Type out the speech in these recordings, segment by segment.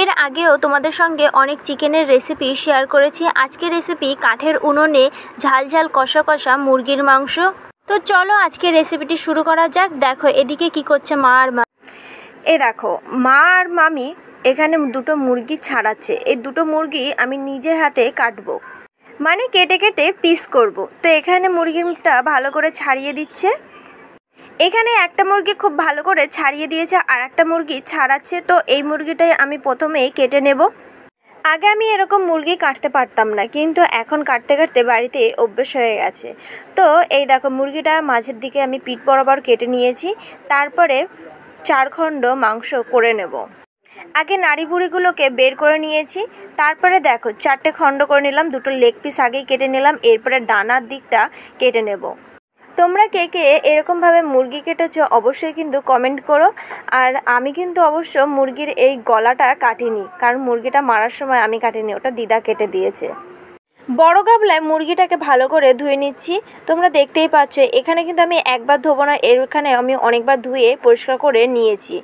এর আগেও তোমাদের সঙ্গে অনেক চিকেনের রেসিপি শেয়ার করেছি আজকের রেসিপি কাঠের উনুনে ঝালঝাল কষা কষা মুরগির মাংস তো চলো আজকে রেসিপিটি শুরু করা যাক দেখো এদিকে কি করছে মা আর মা এ দেখো মা আর মামি এখানে দুটো মুরগি ছাড়াচ্ছে এই দুটো মুরগি আমি নিজের হাতে কাটবো মানে কেটে কেটে পিস করব তো এখানে মুরগিটা ভালো করে ছাড়িয়ে দিচ্ছে এখানে একটা মুরগি খুব ভালো করে ছাড়িয়ে দিয়েছে আর একটা মুরগি ছাড়াচ্ছে তো এই মুরগিটাই আমি প্রথমেই কেটে নেব আগে আমি এরকম মুরগি কাটতে পারতাম না কিন্তু এখন কাটতে কাটতে বাড়িতে অভ্যেস হয়ে গেছে তো এই দেখো মুরগিটা মাঝের দিকে আমি পিঠ বরাবর কেটে নিয়েছি তারপরে চারখণ্ড মাংস করে নেব আগে নাড়ি ভুড়িগুলোকে বের করে নিয়েছি তারপরে দেখো চারটে খণ্ড করে নিলাম দুটো লেগ পিস আগেই কেটে নিলাম এরপরে ডানার দিকটা কেটে নেব তোমরা কে কে এরকমভাবে মুরগি কেটেছ অবশ্যই কিন্তু কমেন্ট করো আর আমি কিন্তু অবশ্য মুরগির এই গলাটা কাটিনি কারণ মুরগিটা মারার সময় আমি কাটিনি ওটা দিদা কেটে দিয়েছে বড় গাবলায় মুরগিটাকে ভালো করে ধুয়ে নিচ্ছি তোমরা দেখতেই পাচ্ছ এখানে কিন্তু আমি একবার ধোবো না এখানে আমি অনেকবার ধুয়ে পরিষ্কার করে নিয়েছি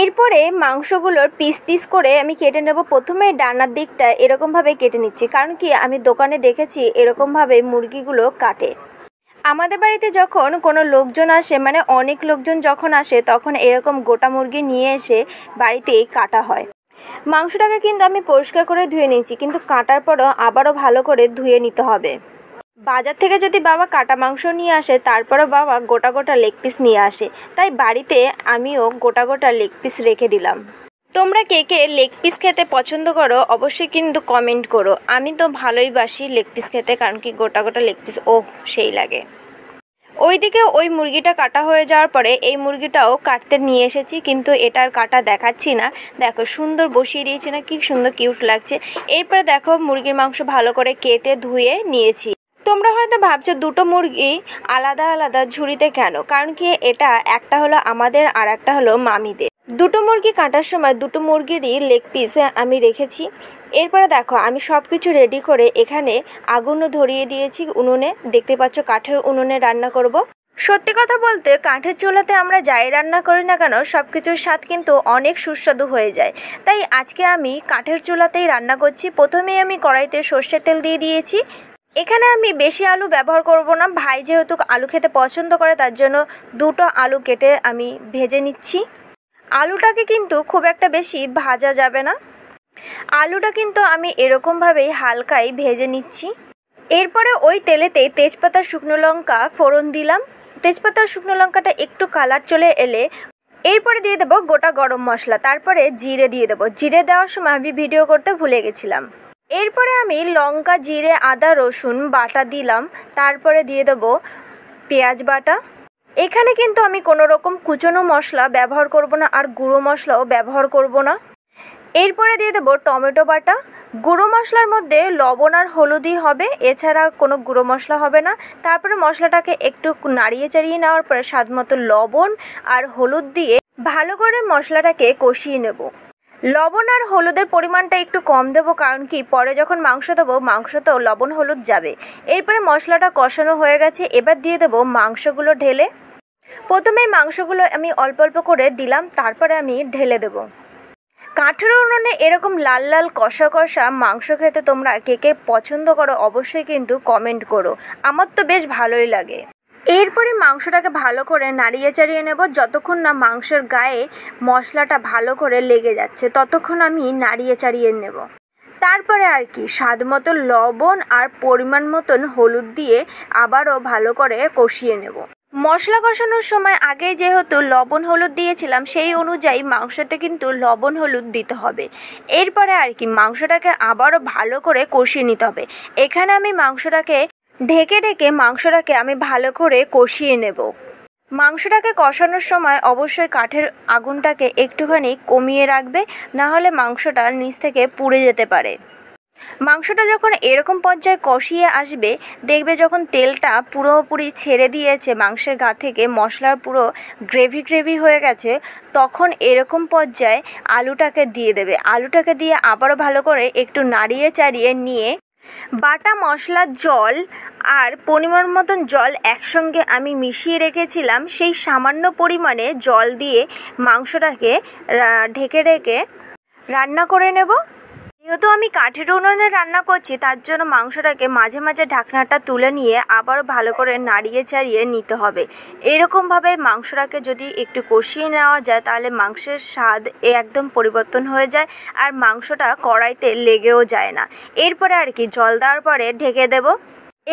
এরপরে মাংসগুলোর পিস পিস করে আমি কেটে নেব প্রথমে ডানার দিকটা এরকমভাবে কেটে নিচ্ছি কারণ কি আমি দোকানে দেখেছি এরকমভাবে মুরগিগুলো কাটে আমাদের বাড়িতে যখন কোনো লোকজন আসে মানে অনেক লোকজন যখন আসে তখন এরকম গোটা মুরগি নিয়ে এসে বাড়িতে কাটা হয় মাংসটাকে কিন্তু আমি পরিষ্কার করে ধুয়ে নিয়েছি কিন্তু কাটার পরও আবারও ভালো করে ধুয়ে নিতে হবে বাজার থেকে যদি বাবা কাটা মাংস নিয়ে আসে তারপরও বাবা গোটা গোটা লেগ পিস নিয়ে আসে তাই বাড়িতে আমিও গোটা গোটা লেগ পিস রেখে দিলাম তোমরা কে কে লেগ পিস খেতে পছন্দ করো অবশ্যই কিন্তু কমেন্ট করো আমি তো ভালোই বাসি লেগ পিস খেতে কারণ কি গোটা গোটা লেগ পিস ও সেই লাগে ওইদিকে ওই মুরগিটা কাটা হয়ে যাওয়ার পরে এই মুরগিটাও কাটতে নিয়ে এসেছি কিন্তু এটার কাটা দেখাচ্ছি না দেখো সুন্দর বসিয়ে দিয়েছি না কি সুন্দর কিউট লাগছে এরপরে দেখো মুরগির মাংস ভালো করে কেটে ধুয়ে নিয়েছি তোমরা হয়তো ভাবছো দুটো মুরগি আলাদা আলাদা ঝুড়িতে কেন কারণ কি এটা একটা হলো আমাদের আর একটা হলো মামিদের দুটো মুরগি কাটার সময় দুটো মুরগিরই লেগ পিস আমি রেখেছি এরপরে দেখো আমি সব কিছু রেডি করে এখানে আগুনও ধরিয়ে দিয়েছি উনুনে দেখতে পাচ্ছ কাঠের উনুনে রান্না করব। সত্যি কথা বলতে কাঠের চুলাতে আমরা যাই রান্না করি না কেন সব কিছুর স্বাদ কিন্তু অনেক সুস্বাদু হয়ে যায় তাই আজকে আমি কাঠের চুলাতেই রান্না করছি প্রথমেই আমি কড়াইতে সর্ষের তেল দিয়ে দিয়েছি এখানে আমি বেশি আলু ব্যবহার করব না ভাই যেহেতু আলু খেতে পছন্দ করে তার জন্য দুটো আলু কেটে আমি ভেজে নিচ্ছি আলুটাকে কিন্তু খুব একটা বেশি ভাজা যাবে না আলুটা কিন্তু আমি এরকমভাবেই হালকাই ভেজে নিচ্ছি এরপরে ওই তেলেতে তেজপাতা শুকনো লঙ্কা ফোড়ন দিলাম তেজপাতা শুকনো লঙ্কাটা একটু কালার চলে এলে এরপরে দিয়ে দেবো গোটা গরম মশলা তারপরে জিরে দিয়ে দেবো জিরে দেওয়ার সময় আমি ভিডিও করতে ভুলে গেছিলাম এরপরে আমি লঙ্কা জিরে আদা রসুন বাটা দিলাম তারপরে দিয়ে দেবো পেঁয়াজ বাটা এখানে কিন্তু আমি কোনো রকম কুচনো মশলা ব্যবহার করব না আর গুঁড়ো মশলাও ব্যবহার করব না এরপরে দিয়ে দেবো টমেটো বাটা গুঁড়ো মশলার মধ্যে লবণ আর হলুদই হবে এছাড়া কোনো গুঁড়ো মশলা হবে না তারপরে মশলাটাকে একটু নাড়িয়ে চাড়িয়ে নেওয়ার পরে স্বাদ মতো লবণ আর হলুদ দিয়ে ভালো করে মশলাটাকে কষিয়ে নেব লবণ আর হলুদের পরিমাণটা একটু কম দেবো কারণ কি পরে যখন মাংস দেবো মাংস তো লবণ হলুদ যাবে এরপরে মশলাটা কষানো হয়ে গেছে এবার দিয়ে দেবো মাংসগুলো ঢেলে প্রথমে মাংসগুলো আমি অল্প অল্প করে দিলাম তারপরে আমি ঢেলে দেবো কাঠের উনুনে এরকম লাল লাল কষা কষা মাংস খেতে তোমরা কে কে পছন্দ করো অবশ্যই কিন্তু কমেন্ট করো আমার তো বেশ ভালোই লাগে এরপরে মাংসটাকে ভালো করে নাড়িয়ে চাড়িয়ে নেব যতক্ষণ না মাংসের গায়ে মশলাটা ভালো করে লেগে যাচ্ছে ততক্ষণ আমি নাড়িয়ে চাড়িয়ে নেব তারপরে আর কি স্বাদ মতো লবণ আর পরিমাণ মতন হলুদ দিয়ে আবারও ভালো করে কষিয়ে নেব মশলা কষানোর সময় আগে যেহেতু লবণ হলুদ দিয়েছিলাম সেই অনুযায়ী মাংসতে কিন্তু লবণ হলুদ দিতে হবে এরপরে আর কি মাংসটাকে আবারও ভালো করে কষিয়ে নিতে হবে এখানে আমি মাংসটাকে ঢেকে ঢেকে মাংসটাকে আমি ভালো করে কষিয়ে নেব মাংসটাকে কষানোর সময় অবশ্যই কাঠের আগুনটাকে একটুখানি কমিয়ে রাখবে না হলে মাংসটা নিচ থেকে পুড়ে যেতে পারে মাংসটা যখন এরকম পর্যায়ে কষিয়ে আসবে দেখবে যখন তেলটা পুরোপুরি ছেড়ে দিয়েছে মাংসের গা থেকে মশলার পুরো গ্রেভি গ্রেভি হয়ে গেছে তখন এরকম পর্যায়ে আলুটাকে দিয়ে দেবে আলুটাকে দিয়ে আবারও ভালো করে একটু নাড়িয়ে চাড়িয়ে নিয়ে বাটা মশলা জল আর পরিমাণ মতন জল একসঙ্গে আমি মিশিয়ে রেখেছিলাম সেই সামান্য পরিমাণে জল দিয়ে মাংসটাকে ঢেকে ঢেকে রান্না করে নেব যেহেতু আমি কাঠের উনুনে রান্না করছি তার জন্য মাংসটাকে মাঝে মাঝে ঢাকনাটা তুলে নিয়ে আবার ভালো করে নাড়িয়ে চাড়িয়ে নিতে হবে এরকমভাবে মাংসটাকে যদি একটু কষিয়ে নেওয়া যায় তাহলে মাংসের স্বাদ একদম পরিবর্তন হয়ে যায় আর মাংসটা কড়াইতে লেগেও যায় না এরপরে আর কি জল দেওয়ার পরে ঢেকে দেবো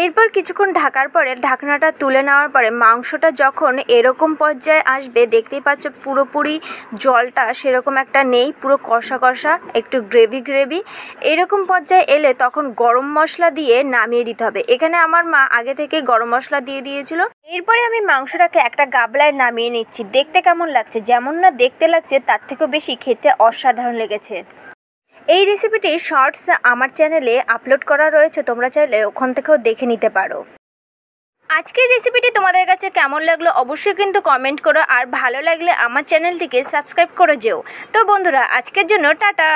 এরপর কিছুক্ষণ ঢাকার পরে ঢাকনাটা তুলে নেওয়ার পরে মাংসটা যখন এরকম পর্যায়ে আসবে দেখতেই পাচ্ছ পুরোপুরি জলটা সেরকম একটা নেই পুরো কষা কষা একটু গ্রেভি গ্রেভি এরকম পর্যায়ে এলে তখন গরম মশলা দিয়ে নামিয়ে দিতে হবে এখানে আমার মা আগে থেকে গরম মশলা দিয়ে দিয়েছিল এরপরে আমি মাংসটাকে একটা গাবলায় নামিয়ে নিচ্ছি দেখতে কেমন লাগছে যেমন না দেখতে লাগছে তার থেকেও বেশি খেতে অসাধারণ লেগেছে এই রেসিপিটি শর্টস আমার চ্যানেলে আপলোড করা রয়েছে তোমরা চাইলে ওখান থেকেও দেখে নিতে পারো আজকের রেসিপিটি তোমাদের কাছে কেমন লাগলো অবশ্যই কিন্তু কমেন্ট করো আর ভালো লাগলে আমার চ্যানেলটিকে সাবস্ক্রাইব করে যেও তো বন্ধুরা আজকের জন্য টাটা